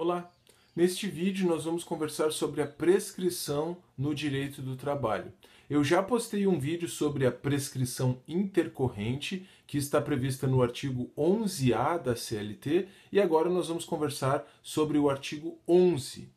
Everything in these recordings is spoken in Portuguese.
Olá! Neste vídeo nós vamos conversar sobre a prescrição no direito do trabalho. Eu já postei um vídeo sobre a prescrição intercorrente, que está prevista no artigo 11A da CLT, e agora nós vamos conversar sobre o artigo 11.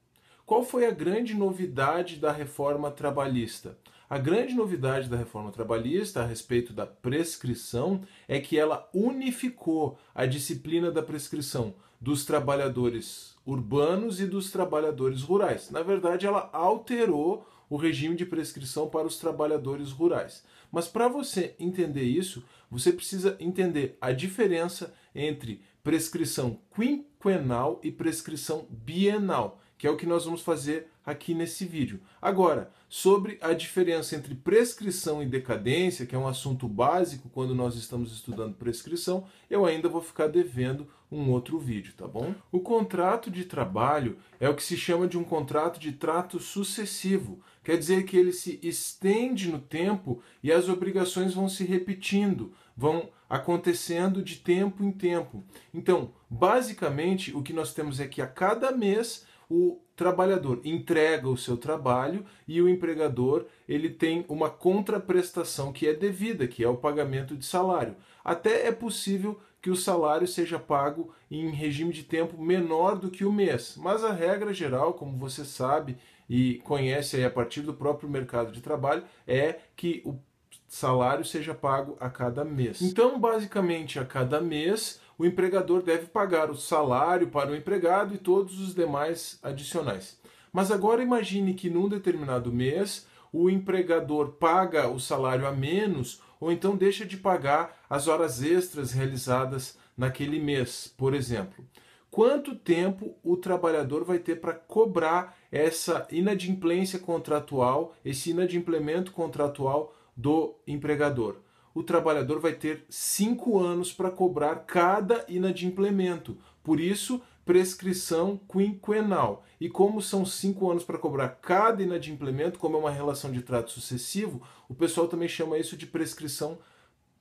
Qual foi a grande novidade da reforma trabalhista? A grande novidade da reforma trabalhista a respeito da prescrição é que ela unificou a disciplina da prescrição dos trabalhadores urbanos e dos trabalhadores rurais. Na verdade, ela alterou o regime de prescrição para os trabalhadores rurais. Mas para você entender isso, você precisa entender a diferença entre prescrição quinquenal e prescrição bienal que é o que nós vamos fazer aqui nesse vídeo. Agora, sobre a diferença entre prescrição e decadência, que é um assunto básico quando nós estamos estudando prescrição, eu ainda vou ficar devendo um outro vídeo, tá bom? O contrato de trabalho é o que se chama de um contrato de trato sucessivo. Quer dizer que ele se estende no tempo e as obrigações vão se repetindo, vão acontecendo de tempo em tempo. Então, basicamente, o que nós temos é que a cada mês o trabalhador entrega o seu trabalho e o empregador ele tem uma contraprestação que é devida, que é o pagamento de salário. Até é possível que o salário seja pago em regime de tempo menor do que o mês, mas a regra geral, como você sabe e conhece a partir do próprio mercado de trabalho, é que o salário seja pago a cada mês. Então, basicamente, a cada mês o empregador deve pagar o salário para o empregado e todos os demais adicionais. Mas agora imagine que num determinado mês o empregador paga o salário a menos ou então deixa de pagar as horas extras realizadas naquele mês, por exemplo. Quanto tempo o trabalhador vai ter para cobrar essa inadimplência contratual, esse inadimplemento contratual do empregador? o trabalhador vai ter cinco anos para cobrar cada inadimplemento. Por isso, prescrição quinquenal. E como são cinco anos para cobrar cada inadimplemento, como é uma relação de trato sucessivo, o pessoal também chama isso de prescrição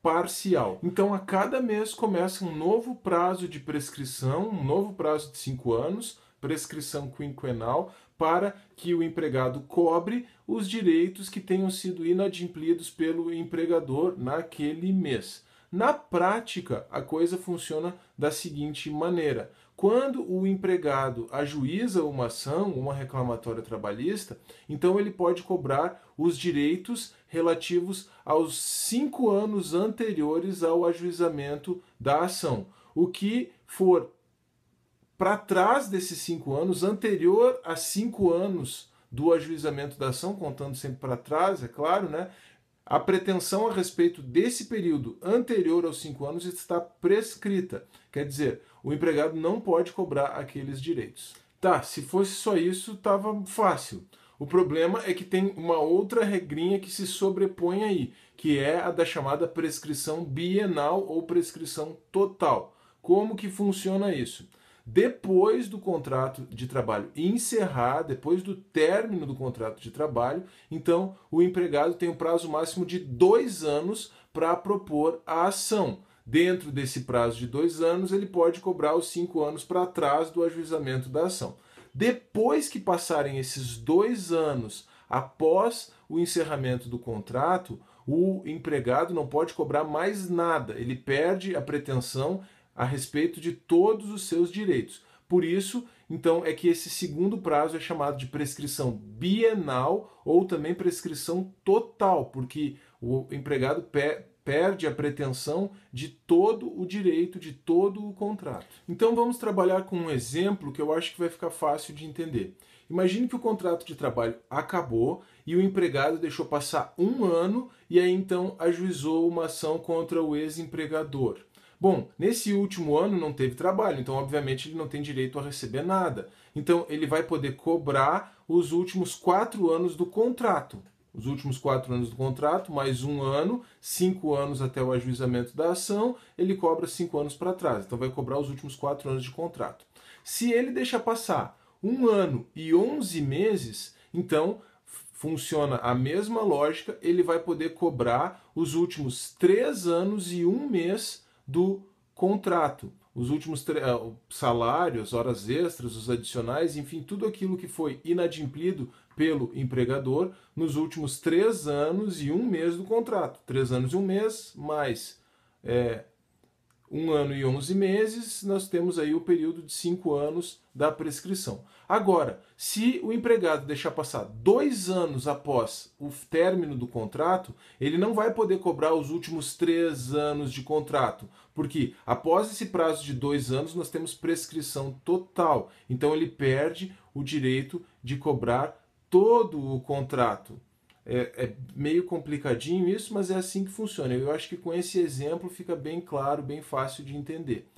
parcial. Então, a cada mês começa um novo prazo de prescrição, um novo prazo de cinco anos, prescrição quinquenal, para que o empregado cobre os direitos que tenham sido inadimplidos pelo empregador naquele mês. Na prática, a coisa funciona da seguinte maneira: quando o empregado ajuiza uma ação, uma reclamatória trabalhista, então ele pode cobrar os direitos relativos aos cinco anos anteriores ao ajuizamento da ação. O que for para trás desses cinco anos, anterior a cinco anos do ajuizamento da ação, contando sempre para trás, é claro, né? A pretensão a respeito desse período anterior aos cinco anos está prescrita. Quer dizer, o empregado não pode cobrar aqueles direitos. Tá, se fosse só isso, estava fácil. O problema é que tem uma outra regrinha que se sobrepõe aí, que é a da chamada prescrição bienal ou prescrição total. Como que funciona isso? depois do contrato de trabalho encerrar, depois do término do contrato de trabalho, então o empregado tem um prazo máximo de dois anos para propor a ação. Dentro desse prazo de dois anos, ele pode cobrar os cinco anos para trás do ajuizamento da ação. Depois que passarem esses dois anos após o encerramento do contrato, o empregado não pode cobrar mais nada, ele perde a pretensão a respeito de todos os seus direitos. Por isso, então, é que esse segundo prazo é chamado de prescrição bienal ou também prescrição total, porque o empregado perde a pretensão de todo o direito, de todo o contrato. Então, vamos trabalhar com um exemplo que eu acho que vai ficar fácil de entender. Imagine que o contrato de trabalho acabou e o empregado deixou passar um ano e aí então ajuizou uma ação contra o ex-empregador. Bom, nesse último ano não teve trabalho, então obviamente ele não tem direito a receber nada. Então ele vai poder cobrar os últimos quatro anos do contrato. Os últimos quatro anos do contrato, mais um ano, cinco anos até o ajuizamento da ação, ele cobra cinco anos para trás. Então vai cobrar os últimos quatro anos de contrato. Se ele deixa passar um ano e onze meses, então funciona a mesma lógica, ele vai poder cobrar os últimos três anos e um mês do contrato. Os últimos eh, salários, horas extras, os adicionais, enfim, tudo aquilo que foi inadimplido pelo empregador nos últimos três anos e um mês do contrato. Três anos e um mês, mais é, um ano e onze meses, nós temos aí o período de cinco anos da prescrição. Agora, se o empregado deixar passar dois anos após o término do contrato, ele não vai poder cobrar os últimos três anos de contrato, porque após esse prazo de dois anos nós temos prescrição total. Então ele perde o direito de cobrar todo o contrato. É, é, meio complicadinho isso, mas é assim que funciona. Eu acho que com esse exemplo fica bem claro, bem fácil de entender.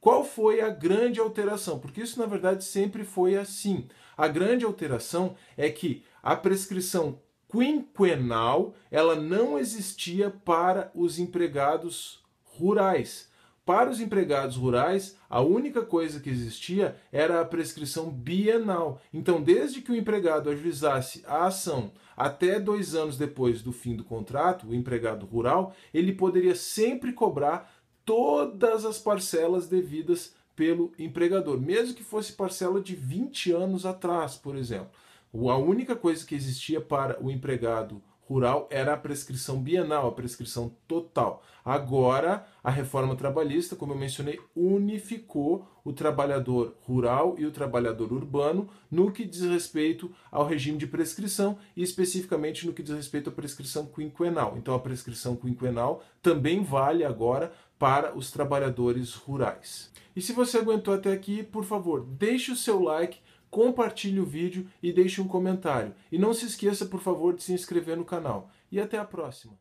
Qual foi a grande alteração? Porque isso, na verdade, sempre foi assim. A grande alteração é que a prescrição quinquenal ela não existia para os empregados rurais. Para os empregados rurais, a única coisa que existia era a prescrição bienal. Então, desde que o empregado ajuizasse a ação até dois anos depois do fim do contrato, o empregado rural, ele poderia sempre cobrar todas as parcelas devidas pelo empregador, mesmo que fosse parcela de 20 anos atrás, por exemplo. A única coisa que existia para o empregado rural era a prescrição bienal, a prescrição total. Agora, a reforma trabalhista, como eu mencionei, unificou o trabalhador rural e o trabalhador urbano no que diz respeito ao regime de prescrição e especificamente no que diz respeito à prescrição quinquenal. Então, a prescrição quinquenal também vale agora para os trabalhadores rurais. E se você aguentou até aqui, por favor, deixe o seu like compartilhe o vídeo e deixe um comentário. E não se esqueça, por favor, de se inscrever no canal. E até a próxima!